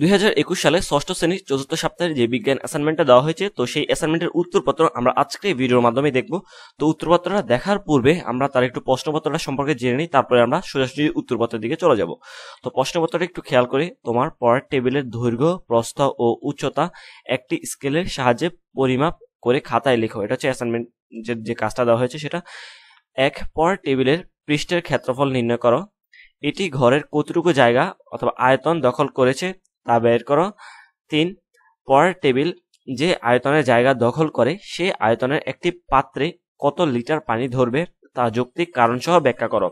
দুই সালে ষষ্ঠ শ্রেণীর চতুর্থ সপ্তাহের যে বিজ্ঞান অ্যাসাইনমেন্টটা দেওয়া হয়েছে তো সেই অ্যাসাইনমেন্টের উত্তরপত্র আমরা আজকে ভিডিওর মাধ্যমে দেখব তো উত্তরপত্রটা দেখার পূর্বে আমরা তার একটু প্রশ্নপত্রটা সম্পর্কে জেনে নিই তারপরে আমরা সোজাসুজি উত্তরপত্রের দিকে চলে যাব তো প্রশ্নপত্রটা একটু খেয়াল করে তোমার পড়ার টেবিলের দৈর্ঘ্য প্রস্থ ও উচ্চতা একটি স্কেলের সাহায্যে পরিমাপ করে খাতায় লেখো এটা হচ্ছে অ্যাসাইনমেন্ট যে কাজটা দেওয়া হয়েছে সেটা এক পর টেবিলের পৃষ্ঠের ক্ষেত্রফল নির্ণয় করো এটি ঘরের কতটুকু জায়গা অথবা আয়তন দখল করেছে তা বের করো তিন পরের টেবিল যে আয়তনের জায়গা দখল করে সে আয়তনের একটি পাত্রে কত লিটার পানি ধরবে তা যৌক্তিক কারণসহ ব্যাখ্যা করো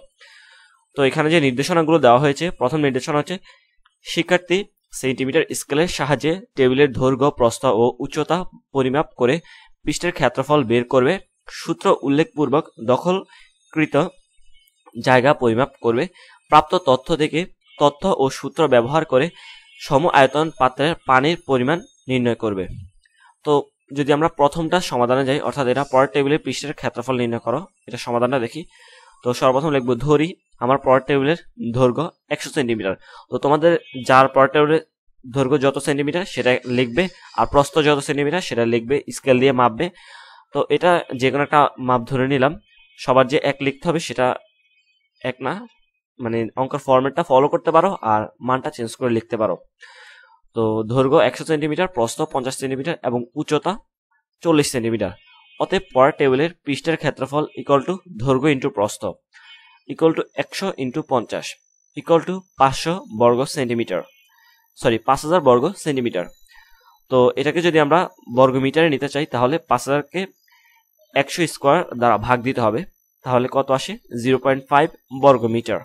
তো এখানে যে নির্দেশনাগুলো দেওয়া হয়েছে প্রথম নির্দেশনা হচ্ছে শিক্ষার্থী সেন্টিমিটার স্কেলের সাহায্যে টেবিলের দৈর্ঘ্য প্রস্থ ও উচ্চতা পরিমাপ করে পৃষ্ঠের ক্ষেত্রফল বের করবে সূত্র উল্লেখপূর্বক দখলকৃত জায়গা পরিমাপ করবে প্রাপ্ত তথ্য থেকে তথ্য ও সূত্র ব্যবহার করে সম আয়তন পাত্রের পানির পরিমাণ নির্ণয় করবে তো যদি আমরা প্রথমটা সমাধানে যাই অর্থাৎ এটা পরের টেবিলের পৃষ্ঠের ক্ষেত্রফল নির্ণয় করো এটা সমাধানটা দেখি তো সর্বপ্রথম লিখবো ধরি আমার পরের টেবিলের দৈর্ঘ্য একশো সেন্টিমিটার তো তোমাদের যার পরের টেবিলের দৈর্ঘ্য যত সেন্টিমিটার সেটা লিখবে আর প্রস্থ যত সেন্টিমিটার সেটা লিখবে স্কেল দিয়ে মাপবে তো এটা যে কোনো একটা মাপ ধরে নিলাম সবার যে এক লিখতে হবে সেটা এক না মানে অঙ্কের ফর্মেটটা ফলো করতে পারো আর মানটা চেঞ্জ করে লিখতে পারো তো দৈর্ঘ্য একশো সেন্টিমিটার প্রস্থ পঞ্চাশ সেন্টিমিটার এবং উচ্চতা চল্লিশ সেন্টিমিটার অতএব পরের টেবিলের পৃষ্ঠের ক্ষেত্রফল ইকুয়াল টু দৈর্ঘ্য ইন্টু প্রস্থ ইকুয়াল টু একশো ইন্টু পঞ্চাশ ইকুয়াল টু পাঁচশো বর্গ সেন্টিমিটার সরি পাঁচ হাজার বর্গ সেন্টিমিটার তো এটাকে যদি আমরা বর্গ মিটারে নিতে চাই তাহলে পাঁচ হাজারকে একশো স্কোয়ার দ্বারা ভাগ দিতে হবে তাহলে কত আসে জিরো পয়েন্ট ফাইভ বর্গ মিটার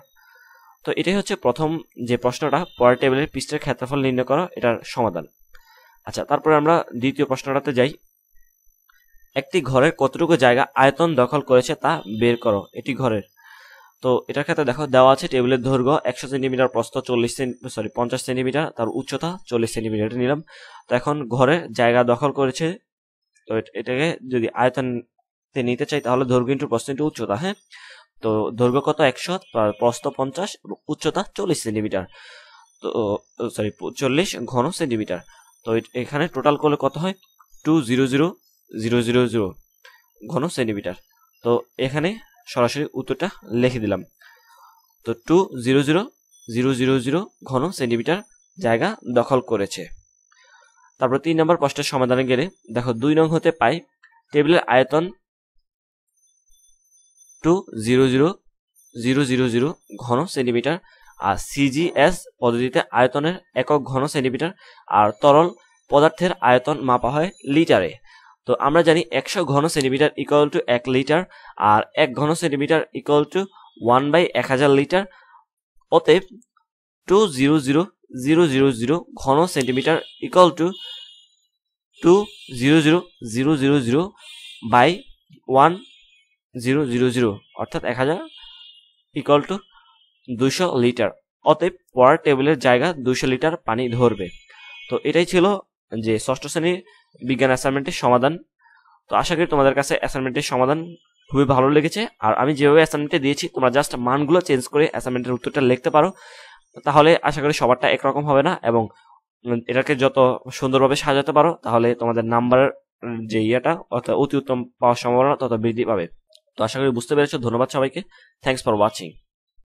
তো এটাই হচ্ছে প্রথম যে প্রশ্নটা পরের টেবিলের পৃষ্ঠের ক্ষেত্রফল নির্ণয় করো এটার সমাধান আচ্ছা তারপরে আমরা দ্বিতীয় প্রশ্নটাতে যাই একটি ঘরের কতটুকু জায়গা আয়তন দখল করেছে তা বের করো এটি ঘরের তো এটার ক্ষেত্রে দেখো দেওয়া আছে টেবিলের দৈর্ঘ্য একশো সেন্টিমিটার প্রস্থ চল্লিশ সরি পঞ্চাশ সেন্টিমিটার তার উচ্চতা চল্লিশ সেন্টিমিটার এটা নিলাম তো এখন ঘরে জায়গা দখল করেছে তো এটাকে যদি আয়তন নিতে চাই তাহলে দৈর্ঘ্য ইন্টু প্রশ্ন ইন্টু উচ্চতা হ্যাঁ তো দৈর্ঘ্য কত একশো প্রস্ত পঞ্চাশ এবং উচ্চতা চল্লিশ সেন্টিমিটার তো সরি চল্লিশ ঘন সেন্টিমিটার তো এখানে টোটাল করলে কত হয় two zero zero zero zero zero ঘন সেন্টিমিটার তো এখানে সরাসরি উত্তরটা লিখে দিলাম তো two zero zero zero zero zero ঘন সেন্টিমিটার জায়গা দখল করেছে তারপর তিন নম্বর প্রশ্নের সমাধানে গেলে দেখো দুই নং হতে পাই টেবিলের আয়তন two zero zero zero zero zero ঘন সেন্টিমিটার আর সিজিএস পদ্ধতিতে আয়তনের একক ঘন সেন্টিমিটার আর তরল পদার্থের আয়তন মাপা হয় লিটারে তো আমরা জানি একশো ঘন সেন্টিমিটার ইকুয়াল টু এক লিটার আর এক ঘন centimetre equal to one by এক হাজার লিটার অতএব two zero zero zero zero zero ঘন centimetre equal to two zero zero zero zero zero by one zero zero zero অর্থাৎ এক হাজার ইকুয়াল টু দুইশো লিটার অতএব ওয়ার টেবিলের জায়গা দুশো লিটার পানি ধরবে তো এটাই ছিল যে ষষ্ঠ শ্রেণীর বিজ্ঞান অ্যাসাইনমেন্টের সমাধান তো আশা করি তোমাদের কাছে অ্যাসাইনমেন্টের সমাধান খুবই ভালো লেগেছে আর আমি যেভাবে অ্যাসাইনমেন্টে দিয়েছি তোমরা জাস্ট মানগুলো চেঞ্জ করে অ্যাসাইনমেন্টের উত্তরটা লিখতে পারো তাহলে আশা করি সবারটা একরকম হবে না এবং এটাকে যত সুন্দরভাবে সাজাতে পারো তাহলে তোমাদের নাম্বারের যে ইয়েটা অর্থাৎ অতি উত্তম পাওয়ার সম্ভাবনা তত বৃদ্ধি পাবে তো আশা করি বুঝতে পেরেছো ধন্যবাদ সবাইকে থ্যাংকস ফর ওয়াচিং